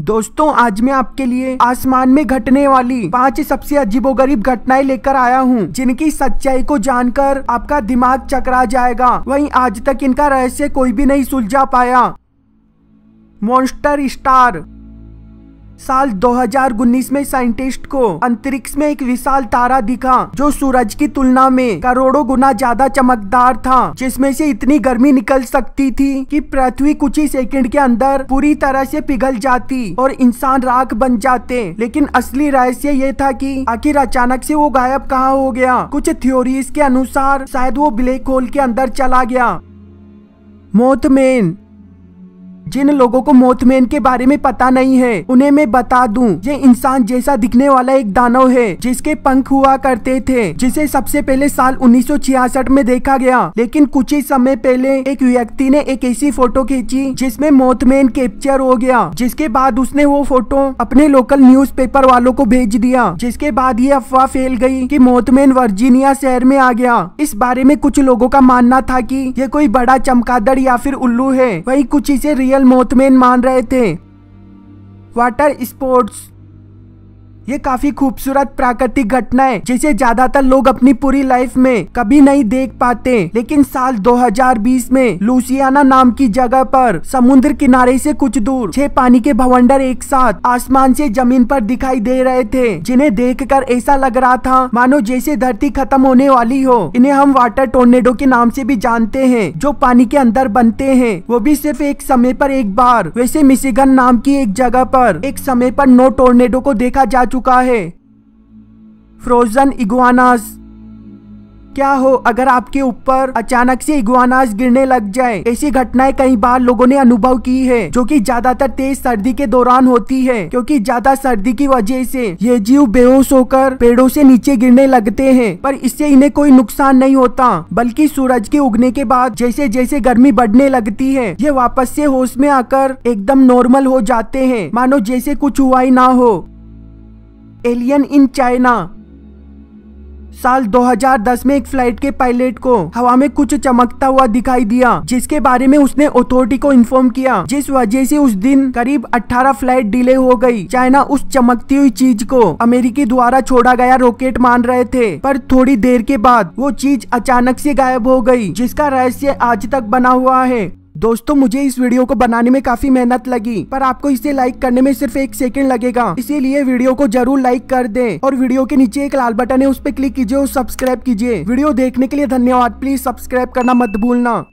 दोस्तों आज मैं आपके लिए आसमान में घटने वाली पांच सबसे अजीबोगरीब घटनाएं लेकर आया हूं, जिनकी सच्चाई को जानकर आपका दिमाग चकरा जाएगा वहीं आज तक इनका रहस्य कोई भी नहीं सुलझा पाया मॉन्स्टर स्टार साल 2019 में साइंटिस्ट को अंतरिक्ष में एक विशाल तारा दिखा जो सूरज की तुलना में करोड़ों गुना ज्यादा चमकदार था जिसमें से इतनी गर्मी निकल सकती थी कि पृथ्वी कुछ ही सेकंड के अंदर पूरी तरह से पिघल जाती और इंसान राख बन जाते लेकिन असली रहस्य ये था कि आखिर अचानक से वो गायब कहाँ हो गया कुछ थ्योरीज के अनुसार शायद वो ब्लैक होल के अंदर चला गया मोथमेन जिन लोगों को मोथमेन के बारे में पता नहीं है उन्हें मैं बता दूं ये इंसान जैसा दिखने वाला एक दानव है जिसके पंख हुआ करते थे जिसे सबसे पहले साल 1966 में देखा गया लेकिन कुछ ही समय पहले एक व्यक्ति ने एक ऐसी फोटो खींची जिसमें मोथमेन कैप्चर हो गया जिसके बाद उसने वो फोटो अपने लोकल न्यूज वालों को भेज दिया जिसके बाद ये अफवाह फैल गई की मोथमेन वर्जीनिया शहर में आ गया इस बारे में कुछ लोगों का मानना था की ये कोई बड़ा चमकादड़ या फिर उल्लू है वही कुछ इसे रियल मोथमेन मान रहे थे वाटर स्पोर्ट्स ये काफी खूबसूरत प्राकृतिक घटना है जिसे ज्यादातर लोग अपनी पूरी लाइफ में कभी नहीं देख पाते लेकिन साल 2020 में लुसियाना नाम की जगह पर समुद्र किनारे से कुछ दूर छह पानी के भवंडर एक साथ आसमान से जमीन पर दिखाई दे रहे थे जिन्हें देखकर ऐसा लग रहा था मानो जैसे धरती खत्म होने वाली हो इन्हें हम वाटर टोर्नेडो के नाम से भी जानते हैं जो पानी के अंदर बनते हैं वो भी सिर्फ एक समय पर एक बार वैसे मिशिगन नाम की एक जगह पर एक समय पर नौ टोर्नेडो को देखा जा चुका है फ्रोजन इगुआनास क्या हो अगर आपके ऊपर अचानक से इगुआनास गिरने लग जाए ऐसी घटनाएं कई बार लोगों ने अनुभव की है जो कि ज्यादातर तेज सर्दी के दौरान होती है क्योंकि ज्यादा सर्दी की वजह से ये जीव बेहोश होकर पेड़ों से नीचे गिरने लगते हैं पर इससे इन्हें कोई नुकसान नहीं होता बल्कि सूरज के उगने के बाद जैसे जैसे गर्मी बढ़ने लगती है ये वापस से होश में आकर एकदम नॉर्मल हो जाते हैं मानो जैसे कुछ हुआ ही ना हो एलियन इन चाइना साल 2010 में एक फ्लाइट के पायलट को हवा में कुछ चमकता हुआ दिखाई दिया जिसके बारे में उसने अथॉरिटी को इन्फॉर्म किया जिस वजह से उस दिन करीब 18 फ्लाइट डिले हो गई चाइना उस चमकती हुई चीज को अमेरिकी द्वारा छोड़ा गया रॉकेट मान रहे थे पर थोड़ी देर के बाद वो चीज अचानक से गायब हो गई जिसका रहस्य आज तक बना हुआ है दोस्तों मुझे इस वीडियो को बनाने में काफी मेहनत लगी पर आपको इसे लाइक करने में सिर्फ एक सेकंड लगेगा इसीलिए वीडियो को जरूर लाइक कर दें और वीडियो के नीचे एक लाल बटन है उस पर क्लिक कीजिए और सब्सक्राइब कीजिए वीडियो देखने के लिए धन्यवाद प्लीज सब्सक्राइब करना मत भूलना